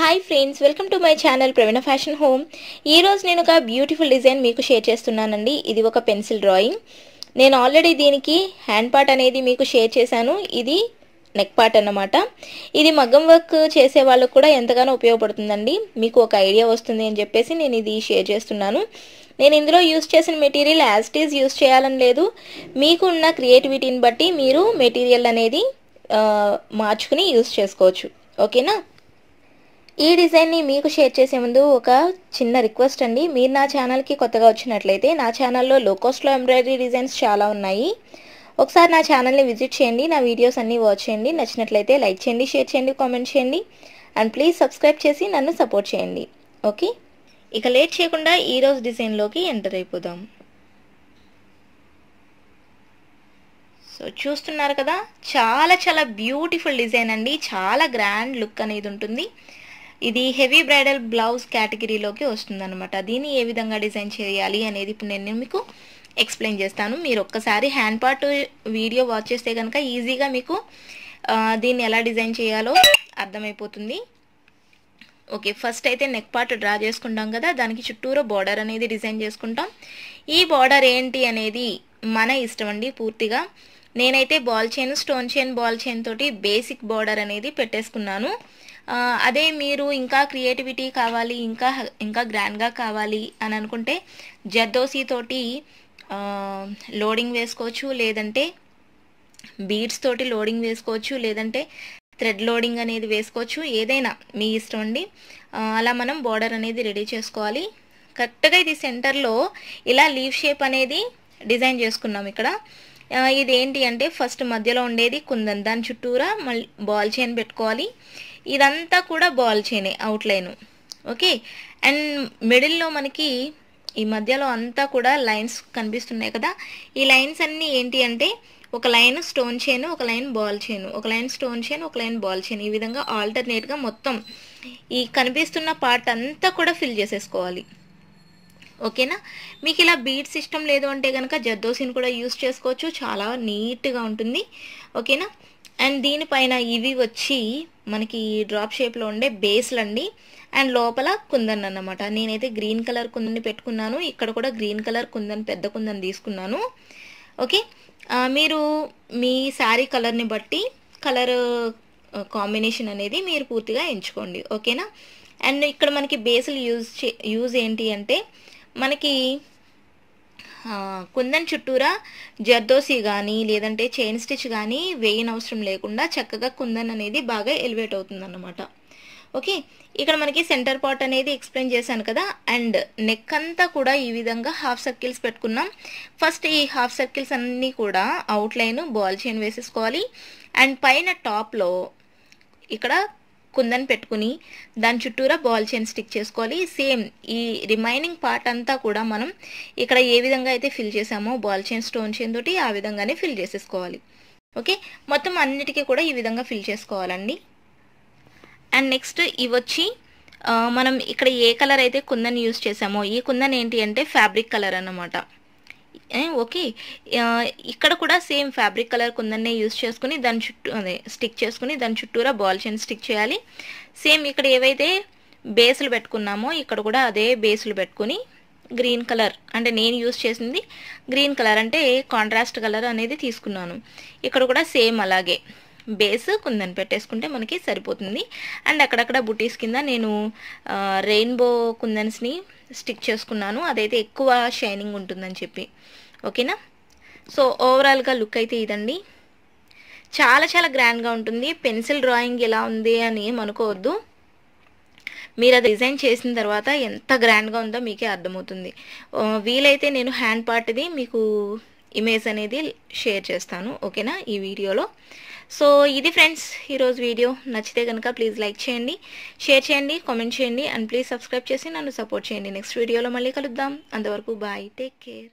hi friends welcome to my channel Praveena fashion home ఈరోజు నేను ఒక బ్యూటిఫుల్ డిజైన్ మీకు షేర్ చేస్తున్నానండి ఇది ఒక పెన్సిల్ డ్రాయింగ్ నేను ఆల్రెడీ దీనికి హ్యాండ్ పార్ట్ అనేది మీకు షేర్ చేశాను ఇది నెక్ పార్ట్ అన్నమాట ఇది మగ్గం వర్క్ చేసే వాళ్ళకు కూడా ఎంతగానో ఉపయోగపడుతుందండి మీకు ఒక ఐడియా వస్తుంది అని చెప్పేసి నేను ఇది షేర్ చేస్తున్నాను నేను ఇందులో యూస్ చేసిన material as it is use చేయాలని లేదు మీకు ఉన్న క్రియేటివిటీని బట్టి మీరు మెటీరియల్ అనేది మార్చుకుని యూస్ చేసుకోవచ్చు ఓకేనా ఈ డిజైన్ని మీకు షేర్ చేసే ముందు ఒక చిన్న రిక్వెస్ట్ అండి మీరు నా ఛానల్కి కొత్తగా వచ్చినట్లయితే నా ఛానల్లో లో కాస్ట్లో ఎంబ్రాయిడరీ డిజైన్స్ చాలా ఉన్నాయి ఒకసారి నా ఛానల్ని విజిట్ చేయండి నా వీడియోస్ అన్నీ వాచ్ చేయండి నచ్చినట్లయితే లైక్ చేయండి షేర్ చేయండి కామెంట్ చేయండి అండ్ ప్లీజ్ సబ్స్క్రైబ్ చేసి నన్ను సపోర్ట్ చేయండి ఓకే ఇక లేట్ చేయకుండా ఈరోజు డిజైన్లోకి ఎంటర్ అయిపోదాం సో చూస్తున్నారు కదా చాలా చాలా బ్యూటిఫుల్ డిజైన్ అండి చాలా గ్రాండ్ లుక్ అనేది ఉంటుంది ఇది హెవీ బ్రైడల్ బ్లౌజ్ కేటగిరీలోకి అనమాట దీన్ని ఏ విధంగా డిజైన్ చేయాలి అనేది ఇప్పుడు నేను మీకు ఎక్స్ప్లెయిన్ చేస్తాను మీరు ఒక్కసారి హ్యాండ్ పార్ట్ వీడియో వాచ్ చేస్తే కనుక ఈజీగా మీకు దీన్ని ఎలా డిజైన్ చేయాలో అర్థమైపోతుంది ఓకే ఫస్ట్ అయితే నెక్ పార్ట్ డ్రా చేసుకుంటాం కదా దానికి చుట్టూరు బార్డర్ అనేది డిజైన్ చేసుకుంటాం ఈ బార్డర్ ఏంటి అనేది మన ఇష్టం అండి పూర్తిగా నేనైతే ball chain stone chain ball chain తోటి బేసిక్ బార్డర్ అనేది పెట్టేసుకున్నాను అదే మీరు ఇంకా క్రియేటివిటీ కావాలి ఇంకా ఇంకా గ్రాండ్గా కావాలి అని అనుకుంటే జర్దోసీతోటి లోడింగ్ వేసుకోవచ్చు లేదంటే బీడ్స్ తోటి లోడింగ్ వేసుకోవచ్చు లేదంటే థ్రెడ్ లోడింగ్ అనేది వేసుకోవచ్చు ఏదైనా మీ ఇష్టం అండి అలా మనం బార్డర్ అనేది రెడీ చేసుకోవాలి కరెక్ట్గా ఇది సెంటర్లో ఇలా లీవ్ షేప్ అనేది డిజైన్ చేసుకున్నాం ఇక్కడ ఇదేంటి అంటే ఫస్ట్ మధ్యలో ఉండేది కుందన్ దాని చుట్టూరా మళ్ళీ బాల్ చైన్ పెట్టుకోవాలి ఇదంతా కూడా బాల్ చైనే అవుట్లైన్ ఓకే అండ్ మిడిల్లో మనకి ఈ మధ్యలో అంతా కూడా లైన్స్ కనిపిస్తున్నాయి కదా ఈ లైన్స్ అన్నీ ఏంటి అంటే ఒక లైన్ స్టోన్ చైన్ ఒక లైన్ బాల్ చైన్ ఒక లైన్ స్టోన్ చైన్ ఒక లైన్ బాల్ చైన్ ఈ విధంగా ఆల్టర్నేట్గా మొత్తం ఈ కనిపిస్తున్న పార్ట్ అంతా కూడా ఫిల్ చేసేసుకోవాలి ఓకేనా మీకు ఇలా బీట్ సిస్టమ్ లేదు అంటే కనుక జర్దోసిని కూడా యూస్ చేసుకోవచ్చు చాలా నీట్గా ఉంటుంది ఓకేనా అండ్ దీనిపైన ఇవి వచ్చి మనకి డ్రాప్ షేప్లో ఉండే బేస్లు అండి అండ్ లోపల కుందన్ అన్నమాట నేనైతే గ్రీన్ కలర్ కుందని పెట్టుకున్నాను ఇక్కడ కూడా గ్రీన్ కలర్ కుందన్ పెద్ద కుందని తీసుకున్నాను ఓకే మీరు మీ శారీ కలర్ని బట్టి కలర్ కాంబినేషన్ అనేది మీరు పూర్తిగా ఎంచుకోండి ఓకేనా అండ్ ఇక్కడ మనకి బేసులు యూజ్ యూజ్ ఏంటి అంటే మనకి కుందన్ చుట్టూరా జర్దోసి కానీ లేదంటే చైన్ స్టిచ్ కానీ వేయనవసరం లేకుండా చక్కగా కుందన్ అనేది బాగా ఎలివేట్ అవుతుందన్నమాట ఓకే ఇక్కడ మనకి సెంటర్ పార్ట్ అనేది ఎక్స్ప్లెయిన్ చేశాను కదా అండ్ నెక్ అంతా కూడా ఈ విధంగా హాఫ్ సర్కిల్స్ పెట్టుకున్నాం ఫస్ట్ ఈ హాఫ్ సర్కిల్స్ అన్నీ కూడా అవుట్లైన్ బాల్ చైన్ వేసేసుకోవాలి అండ్ పైన టాప్లో ఇక్కడ కుందని పెట్టుకుని దాని చుట్టూరా బాల్ చైన్ స్టిక్ చేసుకోవాలి సేమ్ ఈ రిమైనింగ్ పార్ట్ అంతా కూడా మనం ఇక్కడ ఏ విధంగా అయితే ఫిల్ చేసామో బాల్ చైన్ స్టోన్ చైన్ తోటి ఆ విధంగానే ఫిల్ చేసేసుకోవాలి ఓకే మొత్తం అన్నిటికీ కూడా ఈ విధంగా ఫిల్ చేసుకోవాలండి అండ్ నెక్స్ట్ ఇవి వచ్చి మనం ఇక్కడ ఏ కలర్ అయితే కుందని యూస్ చేసామో ఈ కుందని ఏంటి అంటే ఫ్యాబ్రిక్ కలర్ అనమాట ఓకే ఇక్కడ కూడా సేమ్ ఫ్యాబ్రిక్ కలర్ కొందన్నే యూస్ చేసుకుని దాని చుట్టూ అదే స్టిక్ చేసుకుని దాని చుట్టూరా బాల్ చైన్ స్టిక్ చేయాలి సేమ్ ఇక్కడ ఏవైతే బేసులు పెట్టుకున్నామో ఇక్కడ కూడా అదే బేసులు పెట్టుకుని గ్రీన్ కలర్ అంటే నేను యూస్ చేసింది గ్రీన్ కలర్ అంటే కాంట్రాస్ట్ కలర్ అనేది తీసుకున్నాను ఇక్కడ కూడా సేమ్ అలాగే బేస్ కుందని పెట్టేసుకుంటే మనకి సరిపోతుంది అండ్ అక్కడక్కడ బుటీస్ కింద నేను రెయిన్బో కుందన్స్ని స్టిక్ చేసుకున్నాను అదైతే ఎక్కువ షైనింగ్ ఉంటుందని చెప్పి ఓకేనా సో ఓవరాల్గా లుక్ అయితే ఇదండి చాలా చాలా గ్రాండ్గా ఉంటుంది పెన్సిల్ డ్రాయింగ్ ఎలా ఉంది అని ఏమనుకోవద్దు మీరు అది డిజైన్ చేసిన తర్వాత ఎంత గ్రాండ్గా ఉందో మీకే అర్థమవుతుంది వీలైతే నేను హ్యాండ్ పార్ట్ది మీకు ఇమేజ్ అనేది షేర్ చేస్తాను ఓకేనా ఈ వీడియోలో సో ఇది ఫ్రెండ్స్ ఈరోజు వీడియో నచ్చితే కనుక ప్లీజ్ లైక్ చేయండి షేర్ చేయండి కామెంట్ చేయండి అండ్ ప్లీజ్ సబ్స్క్రైబ్ చేసి నన్ను సపోర్ట్ చేయండి నెక్స్ట్ వీడియోలో మళ్ళీ కలుద్దాం అంతవరకు బాయ్ టేక్ కేర్